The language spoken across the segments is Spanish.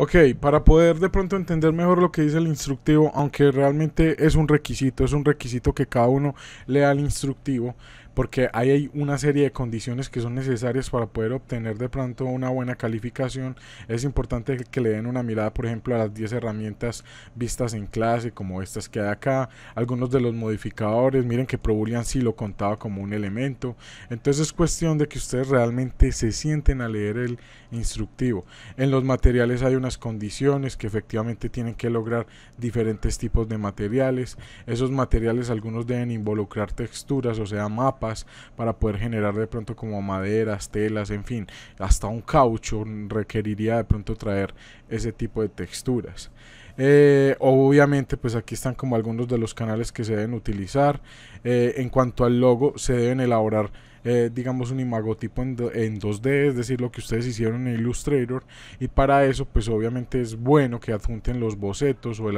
Ok, para poder de pronto entender mejor lo que dice el instructivo, aunque realmente es un requisito, es un requisito que cada uno lea el instructivo, porque hay una serie de condiciones que son necesarias para poder obtener de pronto una buena calificación. Es importante que le den una mirada, por ejemplo, a las 10 herramientas vistas en clase, como estas que hay acá, algunos de los modificadores, miren que probulian sí lo contaba como un elemento. Entonces es cuestión de que ustedes realmente se sienten a leer el instructivo. En los materiales hay unas condiciones que efectivamente tienen que lograr diferentes tipos de materiales. Esos materiales algunos deben involucrar texturas, o sea, mapas para poder generar de pronto como maderas, telas, en fin, hasta un caucho requeriría de pronto traer ese tipo de texturas. Eh, obviamente, pues aquí están como algunos de los canales que se deben utilizar. Eh, en cuanto al logo, se deben elaborar, eh, digamos, un imagotipo en, en, 2D, es decir, lo que ustedes hicieron en Illustrator. Y para eso, pues obviamente es bueno que adjunten los bocetos o,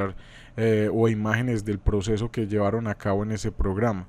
o imágenes del proceso que llevaron a cabo en ese programa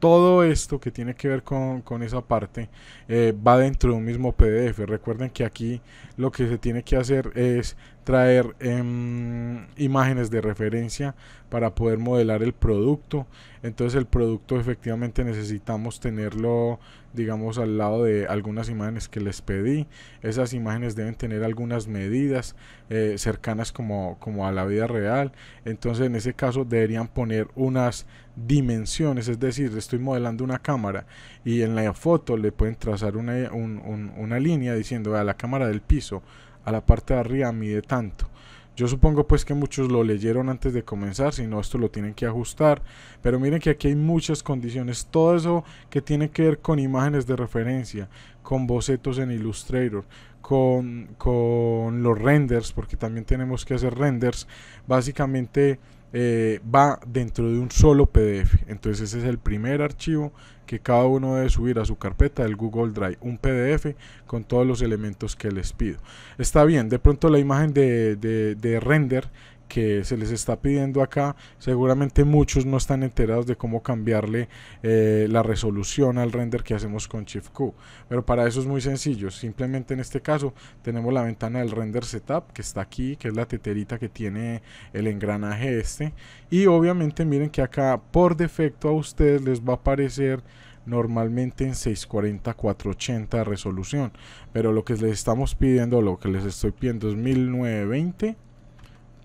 todo esto que tiene que ver con, esa parte eh, va dentro de un mismo PDF. Recuerden que aquí lo que se tiene que hacer es traer em, imágenes de referencia para poder modelar el producto. Entonces el producto efectivamente necesitamos tenerlo digamos al lado de algunas imágenes que les pedí esas imágenes deben tener algunas medidas eh, cercanas como, como a la vida real entonces en ese caso deberían poner unas dimensiones es decir estoy modelando una cámara y en la foto le pueden trazar una, una línea diciendo a la cámara del piso a la parte de arriba mide tanto yo supongo pues que muchos lo leyeron antes de comenzar, si no esto lo tienen que ajustar. Pero miren que aquí hay muchas condiciones, todo eso que tiene que ver con imágenes de referencia, con bocetos en Illustrator, con, con los renders, porque también tenemos que hacer renders. Básicamente eh, va dentro de un solo PDF. Entonces ese es el primer archivo que cada uno debe subir a su carpeta del Google Drive, un PDF con todos los elementos que les pido. Está bien, de pronto la imagen de, de, de render que se les está pidiendo acá, seguramente muchos no están enterados de cómo cambiarle eh, la resolución al render que hacemos con Shift Q. Pero para eso es muy sencillo, simplemente en este caso tenemos la ventana del render setup que está aquí, que es la teterita que tiene el engranaje este. Y obviamente miren que acá por defecto a ustedes les va a aparecer normalmente en 640 480 resolución pero lo que les estamos pidiendo lo que les estoy pidiendo es 1920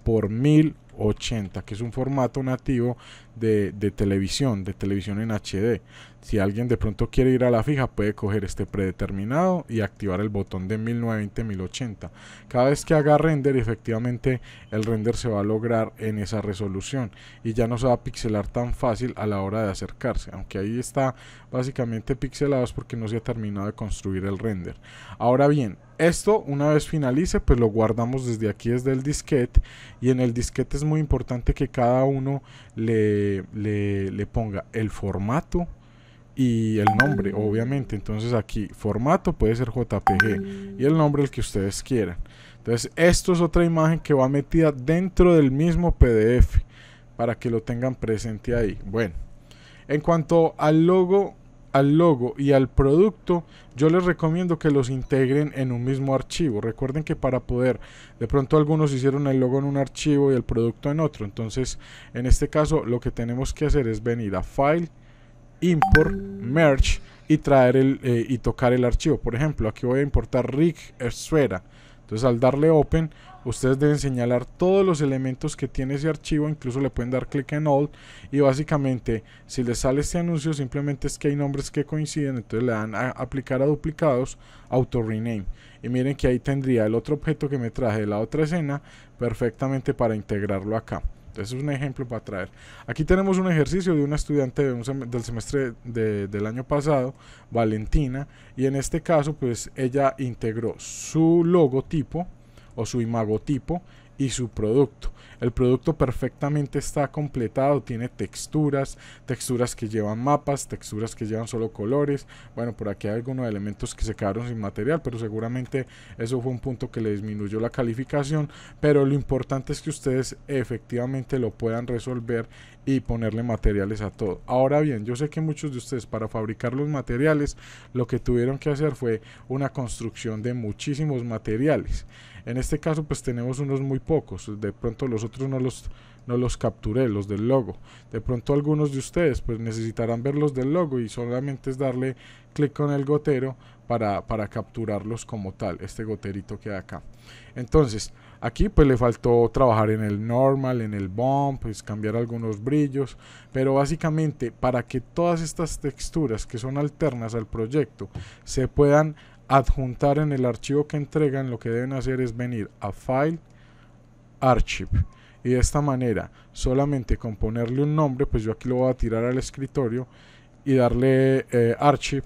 por 1080, que es un formato nativo de, televisión, de televisión en HD. Si alguien de pronto quiere ir a la fija, puede coger este predeterminado y activar el botón de 1090, 1080 Cada vez que haga render, efectivamente el render se va a lograr en esa resolución y ya no se va a pixelar tan fácil a la hora de acercarse, aunque ahí está básicamente pixelados porque no se ha terminado de construir el render. Ahora bien, esto una vez finalice, pues lo guardamos desde aquí, desde el disquete y en el disquete es muy importante que cada uno le le, ponga el formato y el nombre, obviamente. Entonces aquí formato puede ser JPG y el nombre el que ustedes quieran. Entonces esto es otra imagen que va metida dentro del mismo PDF para que lo tengan presente ahí. Bueno, en cuanto al logo al logo y al producto, yo les recomiendo que los integren en un mismo archivo. Recuerden que para poder, de pronto algunos hicieron el logo en un archivo y el producto en otro. Entonces, en este caso, lo que tenemos que hacer es venir a File, Import, Merge y traer el eh, y tocar el archivo. Por ejemplo, aquí voy a importar Rig Esfera. Entonces, al darle Open, Ustedes deben señalar todos los elementos que tiene ese archivo, incluso le pueden dar clic en All y básicamente si les sale este anuncio simplemente es que hay nombres que coinciden, entonces le dan a aplicar a duplicados, auto rename. Y miren que ahí tendría el otro objeto que me traje de la otra escena perfectamente para integrarlo acá. Entonces es un ejemplo para traer. Aquí tenemos un ejercicio de una estudiante del semestre del año pasado, Valentina, y en este caso pues ella integró su logotipo, o su imagotipo y su producto. El producto perfectamente está completado, tiene texturas, texturas que llevan mapas, texturas que llevan solo colores. Bueno, por aquí hay algunos elementos que se quedaron sin material, pero seguramente eso fue un punto que le disminuyó la calificación. Pero lo importante es que ustedes efectivamente lo puedan resolver y ponerle materiales a todo. Ahora bien, yo sé que muchos de ustedes para fabricar los materiales lo que tuvieron que hacer fue una construcción de muchísimos materiales. En este caso pues tenemos unos muy pocos, de pronto los otros no los, no los capturé, los del logo. De pronto algunos de ustedes pues necesitarán ver los del logo y solamente es darle clic con el gotero para, capturarlos como tal, este goterito que acá. Entonces, Aquí pues le faltó trabajar en el normal, en el bump, pues cambiar algunos brillos, pero básicamente para que todas estas texturas que son alternas al proyecto se puedan adjuntar en el archivo que entregan, lo que deben hacer es venir a File, Archive. Y de esta manera, solamente con ponerle un nombre, pues yo aquí lo voy a tirar al escritorio y darle eh, Archive,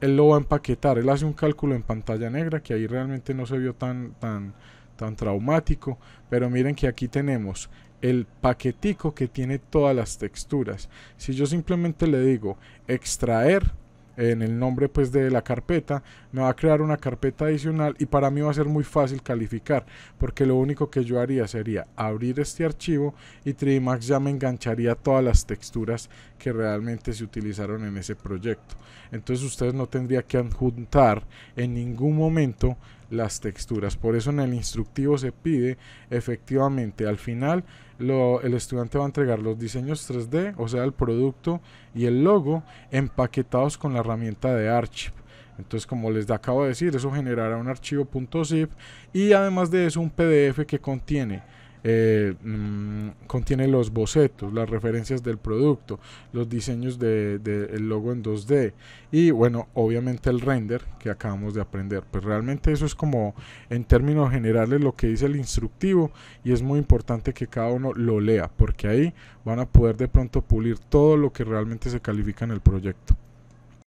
él lo va a empaquetar. Él hace un cálculo en pantalla negra que ahí realmente no se vio tan, tan, tan traumático. Pero miren que aquí tenemos el paquetico que tiene todas las texturas. Si yo simplemente le digo extraer, en el nombre pues de la carpeta, me va a crear una carpeta adicional y para mí va a ser muy fácil calificar, porque lo único que yo haría sería abrir este archivo y 3 ya me engancharía todas las texturas que realmente se utilizaron en ese proyecto. Entonces ustedes no tendría que adjuntar en ningún momento las texturas. Por eso en el instructivo se pide efectivamente al final el estudiante va a entregar los diseños 3D, o sea el producto y el logo empaquetados con la herramienta de Archive. Entonces, como les acabo de decir, eso generará un archivo .zip y además de eso un PDF que contiene eh, mm, contiene los bocetos, las referencias del producto, los diseños del de, logo en 2D y bueno, obviamente el render que acabamos de aprender. Pues realmente eso es como en términos generales lo que dice el instructivo y es muy importante que cada uno lo lea porque ahí van a poder de pronto pulir todo lo que realmente se califica en el proyecto.